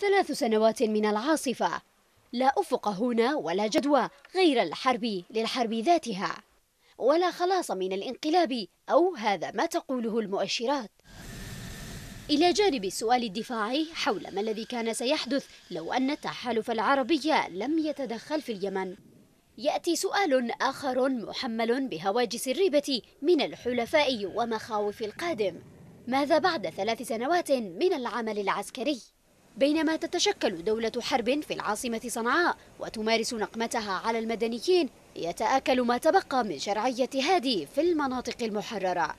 ثلاث سنوات من العاصفة لا أفق هنا ولا جدوى غير الحرب للحرب ذاتها ولا خلاص من الانقلاب أو هذا ما تقوله المؤشرات إلى جانب السؤال الدفاعي حول ما الذي كان سيحدث لو أن التحالف العربي لم يتدخل في اليمن يأتي سؤال آخر محمل بهواجس الريبة من الحلفاء ومخاوف القادم ماذا بعد ثلاث سنوات من العمل العسكري؟ بينما تتشكل دولة حرب في العاصمة صنعاء وتمارس نقمتها على المدنيين يتآكل ما تبقى من شرعية هادي في المناطق المحررة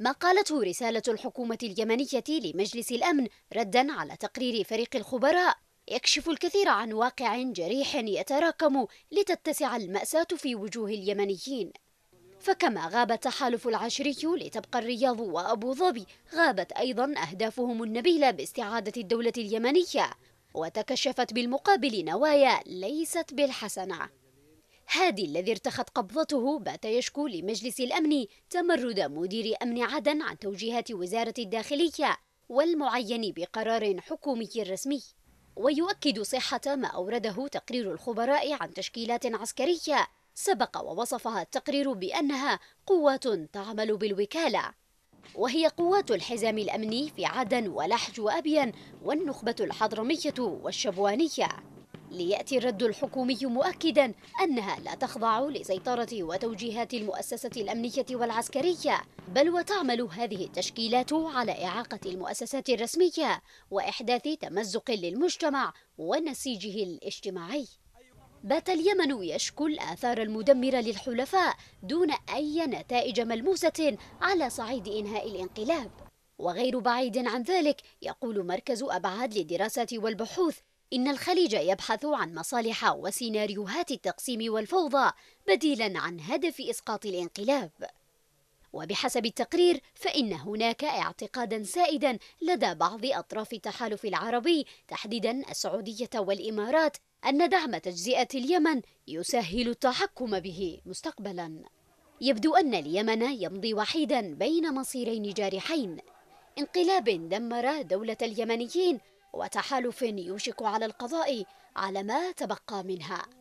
ما قالته رسالة الحكومة اليمنية لمجلس الأمن ردا على تقرير فريق الخبراء يكشف الكثير عن واقع جريح يتراكم لتتسع المأساة في وجوه اليمنيين فكما غاب التحالف العشري لتبقى الرياض وأبو ظبي غابت أيضا أهدافهم النبيلة باستعادة الدولة اليمنية وتكشفت بالمقابل نوايا ليست بالحسنة هادي الذي ارتخت قبضته بات يشكو لمجلس الأمن تمرد مدير أمن عدن عن توجيهات وزارة الداخلية والمعين بقرار حكومي رسمي ويؤكد صحة ما أورده تقرير الخبراء عن تشكيلات عسكرية سبق ووصفها التقرير بأنها قوات تعمل بالوكالة وهي قوات الحزام الأمني في عدن ولحج وأبين والنخبة الحضرمية والشبوانية ليأتي الرد الحكومي مؤكدا أنها لا تخضع لسيطرة وتوجيهات المؤسسة الأمنية والعسكرية بل وتعمل هذه التشكيلات على إعاقة المؤسسات الرسمية وإحداث تمزق للمجتمع ونسيجه الاجتماعي بات اليمن يشكو الآثار المدمرة للحلفاء دون أي نتائج ملموسة على صعيد إنهاء الانقلاب وغير بعيد عن ذلك يقول مركز أبعاد للدراسة والبحوث إن الخليج يبحث عن مصالح وسيناريوهات التقسيم والفوضى بديلا عن هدف إسقاط الانقلاب وبحسب التقرير فإن هناك اعتقادا سائدا لدى بعض أطراف التحالف العربي تحديدا السعودية والإمارات أن دعم تجزئة اليمن يسهل التحكم به مستقبلا يبدو أن اليمن يمضي وحيدا بين مصيرين جارحين انقلاب دمر دولة اليمنيين وتحالف يوشك على القضاء على ما تبقى منها